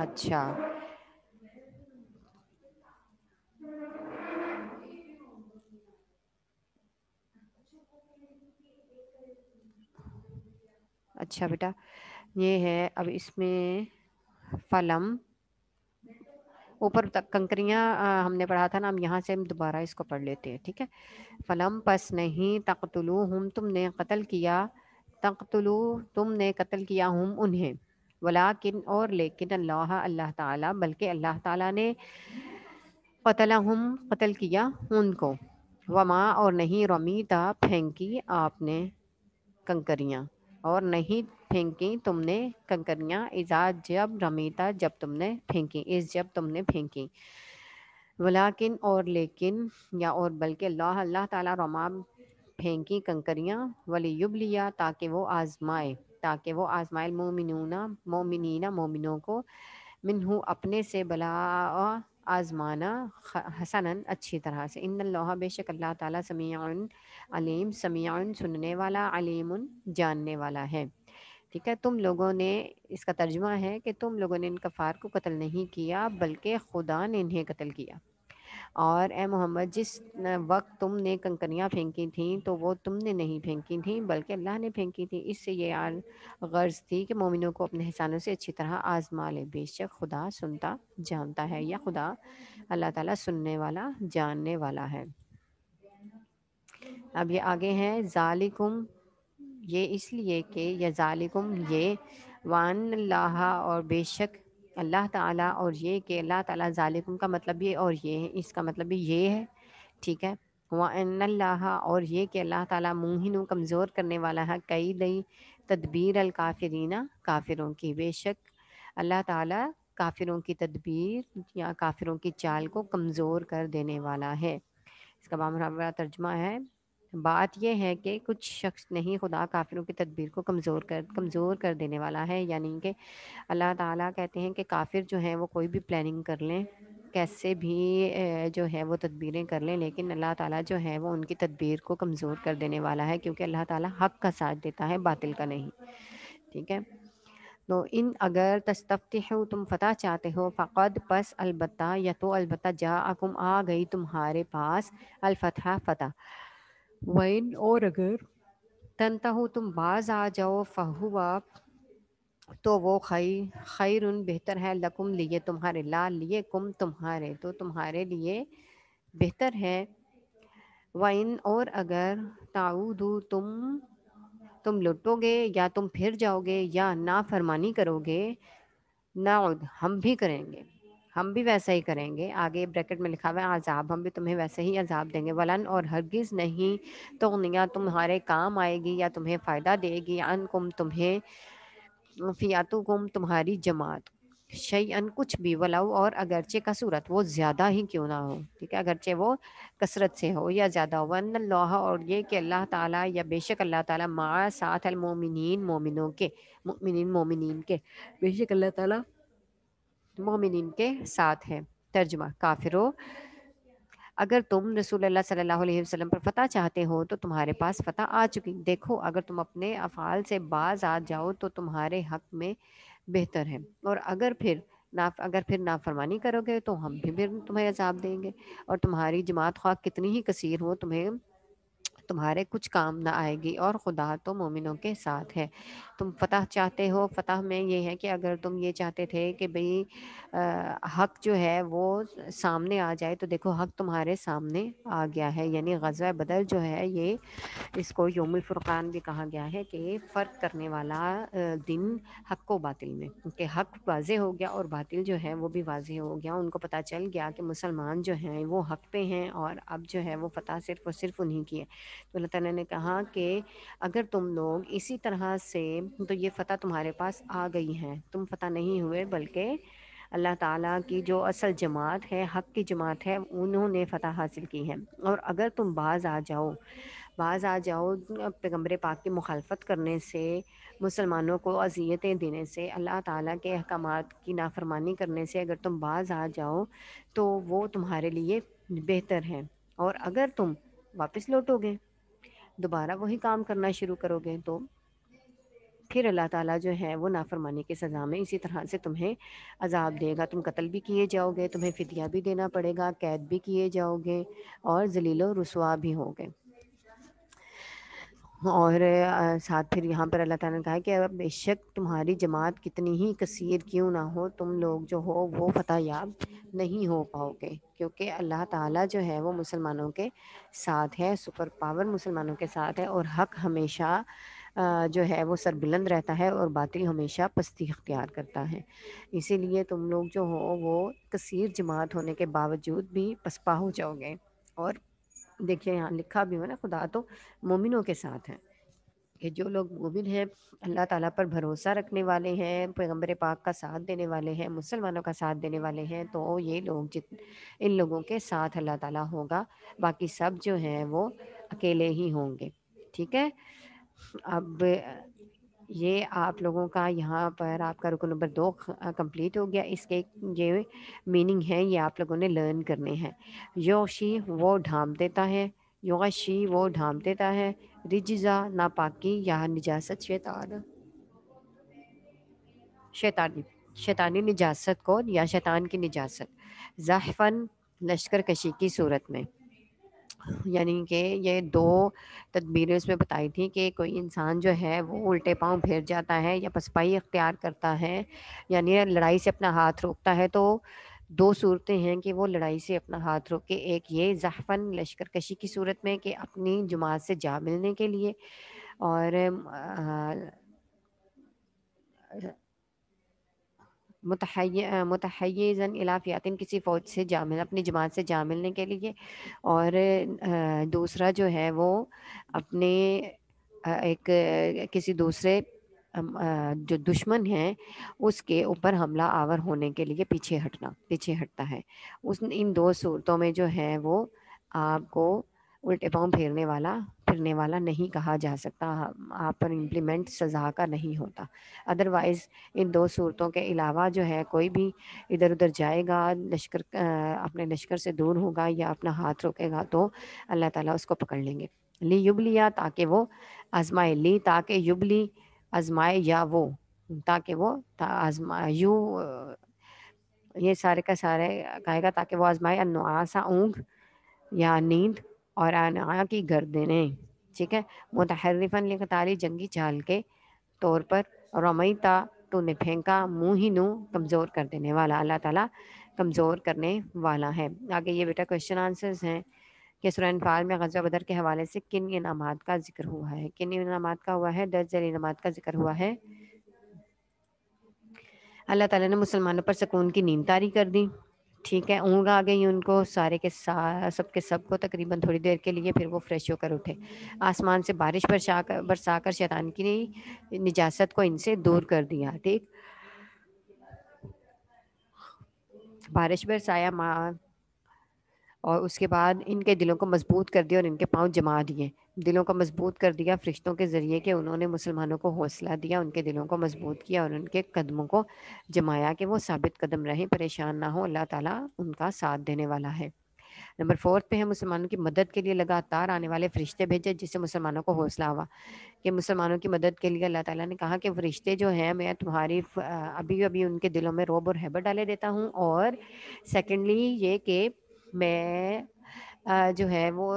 अच्छा अच्छा बेटा ये है अब इसमें फलम ऊपर तक कंकरियाँ हमने पढ़ा था ना हम यहाँ से हम दोबारा इसको पढ़ लेते हैं ठीक है फलम पस नहीं तख्तुलू हम तुमने कत्ल किया तख्तुलू तुमने कत्ल किया हम उन्हें वलाकिन और लेकिन अल्लाह अल्लाह ताला बल्कि अल्लाह ताला ने कतला हम कतल किया उनको वमा और नहीं रमीता फेंकी आपने कंकरियाँ और नहीं फेंकी तुमने कंकरियाँ इजा जब रमीता जब तुमने फेंकी इस जब तुमने फेंकी वलाकिन और लेकिन या और बल्कि अल्लाह अल्लाह ताला रमा फेंकी कंकरियाँ वली लिया ताकि वो आजमाए ताकि वो आजमाइल मोमिनूना मोमिनीना मोमिनों को मिनहू अपने से बला आजमाना हसनन अच्छी तरह से इन लोहा बेशक अल्लाह ताला समीन अलीम समीन सुनने वाला अलीम जानने वाला है ठीक है तुम लोगों ने इसका तर्जमा है कि तुम लोगों ने इन कफ़ार को कत्ल नहीं किया बल्कि खुदा ने इन्हें कत्ल किया और ए मोहम्मद जिस वक्त तुमने कंकरियाँ फेंकी थीं तो वो तुमने नहीं फेंकी थीं बल्कि अल्लाह ने फेंकी थी इससे ये यार गर्ज थी कि मोमिनों को अपने हिसानों से अच्छी तरह आजमा ले बेशक खुदा सुनता जानता है या खुदा अल्लाह ताला सुनने वाला जानने वाला है अब ये आगे हैं जालिकुम ये इसलिए कि यह जालिकुम ये वान लाहा और बेशक अल्लाह ताला और ये कि अल्लाह ताला जालिकुम का मतलब ये और ये है इसका मतलब भी ये है ठीक है वाह और ये कि अल्लाह ताला मुहिन कमज़ोर करने वाला है कई दई तदबीर अलकाफरीना काफिरों की बेशक अल्लाह ताला काफिरों की तदबीर या काफिरों की चाल को कमज़ोर कर देने वाला है इसका बामरा तर्जमा है बात यह है कि कुछ शख्स नहीं खुदा काफिरों की तदबीर को कमज़ोर कर कमज़ोर कर देने वाला है यानी कि अल्लाह ताला कहते हैं कि काफिर जो हैं वो कोई भी प्लानिंग कर लें कैसे भी जो है वो तदबीरें कर लें लेकिन अल्लाह ताला जो है वो उनकी तदबीर को कमज़ोर कर देने वाला है क्योंकि अल्लाह ताला हक का साथ देता है बातिल का नहीं ठीक है तो इन अगर तस्तफ़ती हो तुम फतह चाहते हो फ़कद पस अलबत् या तो अलबत् जा अकुम आ गई तुम्हारे पास अलफ़ फ़तः वैन और अगर तनता हो तुम बाज आ जाओ फ़हु आप तो वो खई खैर बेहतर है लकुम लिए तुम्हारे ला लिए कुम तुम्हारे तो तुम्हारे लिए बेहतर है वाइन और अगर ताऊ तुम तुम लुटोगे या तुम फिर जाओगे या ना फरमानी करोगे ना हम भी करेंगे हम भी वैसा ही करेंगे आगे ब्रैकेट में लिखा हुआ है अजाब हम भी तुम्हें वैसे ही अजाब देंगे वलन और हरगिज़ नहीं तो निया तुम्हारे काम आएगी या तुम्हें फ़ायदा देगी कुम तुम्हें फ़ियातु गुम तुम्हारी जमात अन कुछ भी वलाओ और अगरचे का सूरत वो ज़्यादा ही क्यों ना हो ठीक है अगरचे वो कसरत से हो या ज़्यादा हो वन अल्लाह और ये कि अल्लाह ताला या बेशक अल्लाह ताला मा साथ अल मोमिन मोमिनों के मोमिन मोमिन के बेशक अल्लाह ताला मोमिन के साथ हैं तर्जमा काफिरो अगर तुम रसूल सल्लल्लाहु अलैहि वसल्लम पर फतह चाहते हो तो तुम्हारे पास फतह आ चुकी देखो अगर तुम अपने अफ़ाल से बाज आ जाओ तो तुम्हारे हक में बेहतर है और अगर फिर ना अगर फिर नाफरमानी करोगे तो हम भी फिर तुम्हें अजाब देंगे और तुम्हारी जमात ख्वा कितनी ही कसीर हो तुम्हें तुम्हारे कुछ काम ना आएगी और खुदा तो मोमिनों के साथ है तुम फतह चाहते हो फतह में ये है कि अगर तुम ये चाहते थे कि भई हक जो है वो सामने आ जाए तो देखो हक तुम्हारे सामने आ गया है यानी गजा बदल जो है ये इसको योम फुरकान भी कहा गया है कि फ़र्क करने वाला दिन हक को बातिल में कि हक वाज हो गया और बातिल जो है वो भी वाज हो गया उनको पता चल गया कि मुसलमान जो हैं वो हक पे हैं और अब जो है वो फतह सिर्फ और सिर्फ उन्हीं की है तो अल्लाह ताला ने कहा कि अगर तुम लोग इसी तरह से तो ये फ़तह तुम्हारे पास आ गई है तुम फ़तह नहीं हुए बल्कि अल्लाह ताला की जो असल जमात है हक की जमात है उन्होंने फ़तह हासिल की है और अगर तुम बाज आ जाओ बाज आ जाओ पैगम्बर पाक की मुखालफत करने से मुसलमानों को अजियतें देने से अल्लाह ताला के अहकाम की नाफरमानी करने से अगर तुम बाज आ जाओ तो वो तुम्हारे लिए बेहतर है और अगर तुम वापस लौटोगे दोबारा वही काम करना शुरू करोगे तो फिर अल्लाह ताला जो है वो नाफरमानी की सज़ा में इसी तरह से तुम्हें अजाब देगा तुम कत्ल भी किए जाओगे तुम्हें फितिया भी देना पड़ेगा कैद भी किए जाओगे और जलीलो रसुआ भी होगे और साथ फिर यहाँ पर अल्लाह ताला ने कहा कि अब बेशक तुम्हारी जमात कितनी ही कसीर क्यों ना हो तुम लोग जो हो वो फतह याब नहीं हो पाओगे क्योंकि अल्लाह ताला जो है वो मुसलमानों के साथ है सुपर पावर मुसलमानों के साथ है और हक हमेशा जो है वो सरबुलंद रहता है और बातिल हमेशा पस्ती अख्तियार करता है इसीलिए तुम लोग जो हो वो कसीर जमात होने के बावजूद भी पसपा हो जाओगे और देखिए यहाँ लिखा भी हो ना खुदा तो मोमिनों के साथ हैं कि जो लोग मोमिन हैं अल्लाह ताला पर भरोसा रखने वाले हैं पैगम्बर पाक का साथ देने वाले हैं मुसलमानों का साथ देने वाले हैं तो ये लोग जित इन लोगों के साथ अल्लाह ताला होगा बाकी सब जो हैं वो अकेले ही होंगे ठीक है अब ये आप लोगों का यहाँ पर आपका रुको नंबर दो कंप्लीट हो गया इसके ये मीनिंग है ये आप लोगों ने लर्न करने हैं योशी वो ढाम देता है योशी वो ढाम देता है रिजा नापाकी या निजासत शैतान शैतानी शैतानी निजासत को या शैतान की निजासत जहफन लश्कर कशी की सूरत में यानी कि ये दो तदबीरें उसमें बताई थी कि कोई इंसान जो है वो उल्टे पाँव फिर जाता है या पसपाई अख्तियार करता है यानी लड़ाई से अपना हाथ रोकता है तो दो सूरतें हैं कि वो लड़ाई से अपना हाथ रोके एक ये जहफन लश्कर कशी की सूरत में कि अपनी जमात से जा मिलने के लिए और मतहैज़ा इलाफ़ियातिन किसी फ़ौज से जामिल अपनी जमात से जा मिलने के लिए और दूसरा जो है वो अपने एक किसी दूसरे जो दुश्मन हैं उसके ऊपर हमला आवर होने के लिए पीछे हटना पीछे हटता है उस इन दो सूरतों में जो है वो आपको उल्टे पाँव फेरने वाला फिरने वाला नहीं कहा जा सकता आप पर इम्प्लीमेंट सज़ा का नहीं होता अदरवाइज़ इन दो सूरतों के अलावा जो है कोई भी इधर उधर जाएगा लश्कर अपने लश्कर से दूर होगा या अपना हाथ रोकेगा तो अल्लाह ताला उसको पकड़ लेंगे ली युब लिया ताकि वो आजमाए ली ताकि युब ली आजमाए या वो ताकि वो आजमा यू ये सारे का सारे कहेगा ताकि वो आजमाए अनुआसा ऊँग या नींद और आना की गर्दने ठीक है मुतहरफन लिखतारी जंगी चाल के तौर पर रमईता तूने फेंका मुँह ही नू कमज़ोर कर देने वाला अल्लाह ताला कमज़ोर करने वाला है आगे ये बेटा क्वेश्चन आंसर्स हैं कि सुरनफाल में गजा बदर के हवाले से किन इनाम का जिक्र हुआ है किन इनाम का हुआ है दर्ज इनाम का जिक्र हुआ है अल्लाह ताला ने मुसलमानों पर सुकून की नींद तारी कर दी ठीक है ऊँग आ गई उनको सारे के सा सब के सब को तकरीबन थोड़ी देर के लिए फिर वो फ्रेश होकर उठे आसमान से बारिश बरसा कर बरसा कर शैतान की निजात को इनसे दूर कर दिया ठीक बारिश बरसाया माँ और उसके बाद इनके दिलों को मजबूत कर दिया और इनके पाँव जमा दिए दिलों को मजबूत कर दिया फरिश्तों के ज़रिए कि उन्होंने मुसलमानों को हौसला दिया उनके दिलों को मजबूत किया और उनके कदमों को जमाया कि वो साबित कदम रहें परेशान ना हो अल्लाह ताला उनका साथ देने वाला है नंबर फोर्थ पे है मुसलमानों की मदद के लिए लगातार आने वाले फरिश्ते भेजे जिससे मुसलमानों को हौसला हुआ कि मुसलमानों की मदद के लिए अल्लाह ताला ने कहा कि फरिश्ते जो हैं मैं तुम्हारी अभी अभी उनके दिलों में रोब और हैबर डाले देता हूँ और सेकेंडली ये कि मैं जो है वो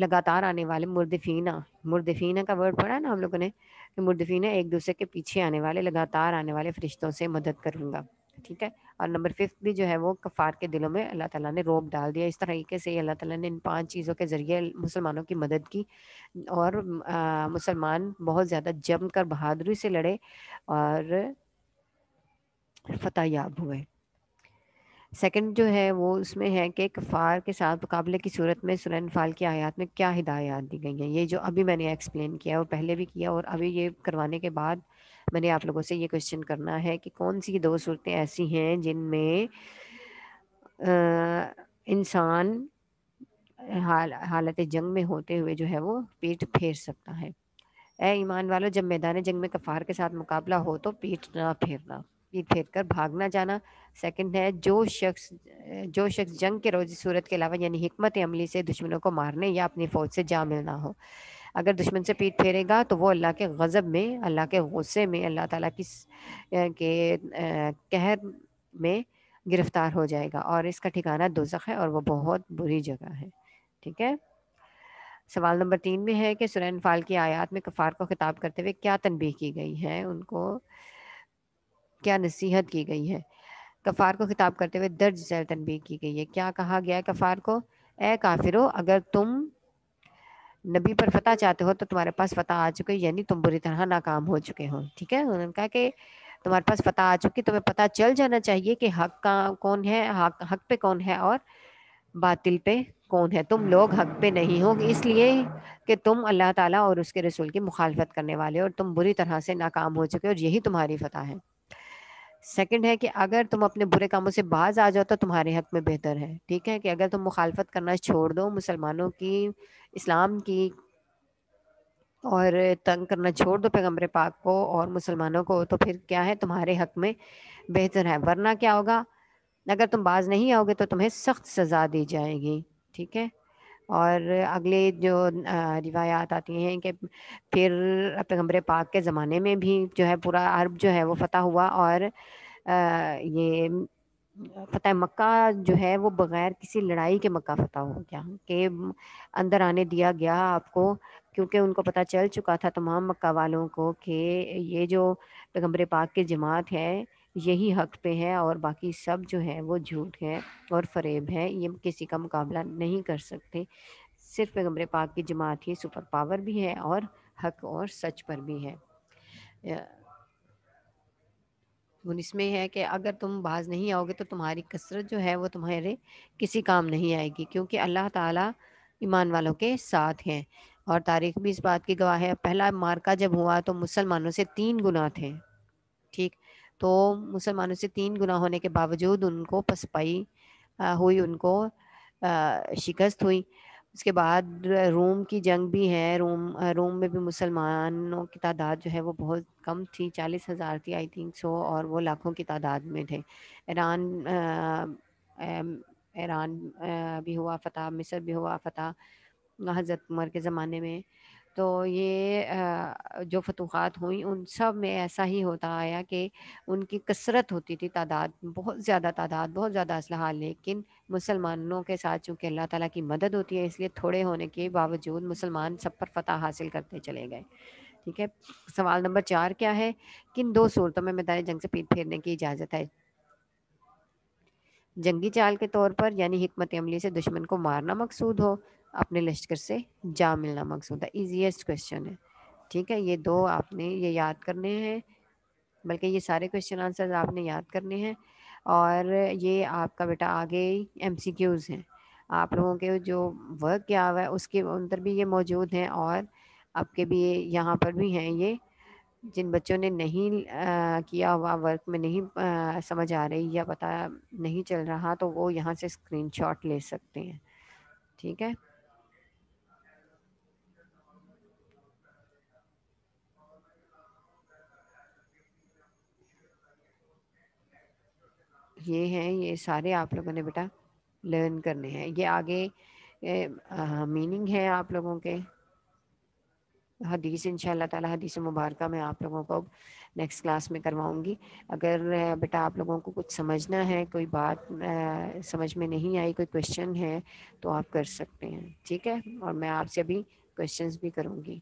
लगातार आने वाले मुर्दफीना मुर्दफीना का वर्ड पढ़ा ना हम लोगों ने कि मुर्दफीना एक दूसरे के पीछे आने वाले लगातार आने वाले फरिश्तों से मदद करूँगा ठीक है और नंबर फिफ्थ भी जो है वो कफ़ार के दिलों में अल्लाह ताला ने रोब डाल दिया इस तरीके से अल्लाह ताला ने इन पांच चीज़ों के ज़रिए मुसलमानों की मदद की और मुसलमान बहुत ज़्यादा जम कर बहादुरी से लड़े और फतेह याब हुए सेकंड जो है वो उसमें है कि कफ़ार के साथ मुकाबले की सूरत में सुरन फाल की आयात में क्या हिदायत दी गई हैं ये जो अभी मैंने एक्सप्लेन किया और पहले भी किया और अभी ये करवाने के बाद मैंने आप लोगों से ये क्वेश्चन करना है कि कौन सी दो सूरतें ऐसी हैं जिनमें इंसान हाल हालत जंग में होते हुए जो है वो पीठ फेर सकता है ए ईमान वालों जब मैदान जंग में कफ़ार के साथ मुकाबला हो तो पीठ ना फेरना पीठ फेर कर भागना जाना सेकंड है जो शख्स जो शख्स जंग के रोज़ सूरत के अलावा यानी हमत अमली से दुश्मनों को मारने या अपनी फ़ौज से जा मिलना हो अगर दुश्मन से पीठ फेरेगा तो वो अल्लाह के गज़ब में अल्लाह के गुस्से में अल्लाह ताला की के कहर में गिरफ्तार हो जाएगा और इसका ठिकाना दोजख है और वो बहुत बुरी जगह है ठीक है सवाल नंबर तीन में है कि सुरैन फाल की आयात में कफ़ार को खिताब करते हुए क्या तनबीह की गई है उनको क्या नसीहत की गई है कफ़ार को खिताब करते हुए दर्ज जैल तनबी की गई है क्या कहा गया है कफ़ार को ए काफिरो अगर तुम नबी पर फतह चाहते हो तो तुम्हारे पास फतह आ चुके यानी तुम बुरी तरह नाकाम हो चुके हो ठीक है उन्होंने कहा कि तुम्हारे पास फतह आ चुकी तुम्हें पता चल जाना चाहिए कि हक का कौन है हक हक पे कौन है और बातिल पे कौन है तुम लोग हक पे नहीं हो इसलिए कि तुम अल्लाह ताला और उसके रसूल की मुखालफत करने वाले हो और तुम बुरी तरह से नाकाम हो चुके हो और यही तुम्हारी फतह है सेकंड है कि अगर तुम अपने बुरे कामों से बाज आ जाओ तो तुम्हारे हक में बेहतर है ठीक है कि अगर तुम मुखालफत करना छोड़ दो मुसलमानों की इस्लाम की और तंग करना छोड़ दो पैगम्बर पाक को और मुसलमानों को तो फिर क्या है तुम्हारे हक में बेहतर है वरना क्या होगा अगर तुम बाज नहीं आओगे तो तुम्हें सख्त सज़ा दी जाएगी ठीक है और अगले जो रिवायात आती हैं कि फिर पैगम्बर पाक के ज़माने में भी जो है पूरा अरब जो है वो फतह हुआ और ये फतेह मक्का जो है वो बग़ैर किसी लड़ाई के मक्का फतह हो गया कि अंदर आने दिया गया आपको क्योंकि उनको पता चल चुका था तमाम मक्का वालों को कि ये जो पैगम्बर पाक की जमात है यही हक पे है और बाकी सब जो है वो झूठ है और फरेब है ये किसी का मुकाबला नहीं कर सकते सिर्फ पैगम्बर पाक की जमात ही सुपर पावर भी है और हक और सच पर भी है इसमें है कि अगर तुम बाज नहीं आओगे तो तुम्हारी कसरत जो है वो तुम्हारे किसी काम नहीं आएगी क्योंकि अल्लाह ताला ईमान वालों के साथ हैं और तारीख भी इस बात की गवाह है पहला मार्का जब हुआ तो मुसलमानों से तीन गुना थे ठीक तो मुसलमानों से तीन गुना होने के बावजूद उनको पसपाई हुई उनको शिकस्त हुई उसके बाद रोम की जंग भी है रोम रोम में भी मुसलमानों की तादाद जो है वो बहुत कम थी चालीस हज़ार थी आई थिंक सो और वो लाखों की तादाद में थे ईरान ईरान भी हुआ फतह मिस्र भी हुआ फतह हज़रत उमर के ज़माने में तो ये जो फतूहत हुई उन सब में ऐसा ही होता आया कि उनकी कसरत होती थी तादाद बहुत ज़्यादा तादाद बहुत ज़्यादा असलहा लेकिन मुसलमानों के साथ चूँकि अल्लाह ताला की मदद होती है इसलिए थोड़े होने के बावजूद मुसलमान सब पर फतह हासिल करते चले गए ठीक है सवाल नंबर चार क्या है किन दो सूरतों में मैदान जंग से पीट फेरने की इजाज़त है जंगी चाल के तौर पर यानी हमत अमली से दुश्मन को मारना मकसूद हो अपने लश्कर से जा मिलना मकसूद है ईजीएस्ट क्वेश्चन है ठीक है ये दो आपने ये याद करने हैं बल्कि ये सारे क्वेश्चन आंसर आपने याद करने हैं और ये आपका बेटा आगे एम सी क्यूज़ हैं आप लोगों के जो वर्क क्या हुआ है उसके अंदर भी ये मौजूद हैं और आपके भी ये यहाँ पर भी हैं ये जिन बच्चों ने नहीं आ, किया हुआ वर्क में नहीं आ, समझ आ रही या पता नहीं चल रहा तो वो यहाँ से स्क्रीनशॉट ले सकते हैं ठीक है ये हैं ये सारे आप लोगों ने बेटा लर्न करने हैं ये आगे मीनिंग है आप लोगों के हदीस इन ताला हदीस मुबारक मैं आप लोगों को नेक्स्ट क्लास में करवाऊंगी अगर बेटा आप लोगों को कुछ समझना है कोई बात आ, समझ में नहीं आई कोई क्वेश्चन है तो आप कर सकते हैं ठीक है और मैं आपसे अभी क्वेश्चंस भी करूँगी